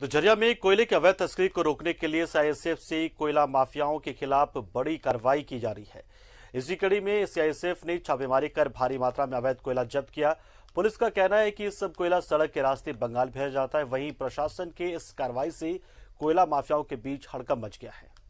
दुझरिया तो में कोयले के अवैध तस्करी को रोकने के लिए सीआईएसएफ से कोयला माफियाओं के खिलाफ बड़ी कार्रवाई की जा रही है इसी कड़ी में सीआईएसएफ ने छापेमारी कर भारी मात्रा में अवैध कोयला जब्त किया पुलिस का कहना है कि सब कोयला सड़क के रास्ते बंगाल भेजा जाता है वहीं प्रशासन के इस कार्रवाई से कोयला माफियाओं के बीच हड़कम मच गया है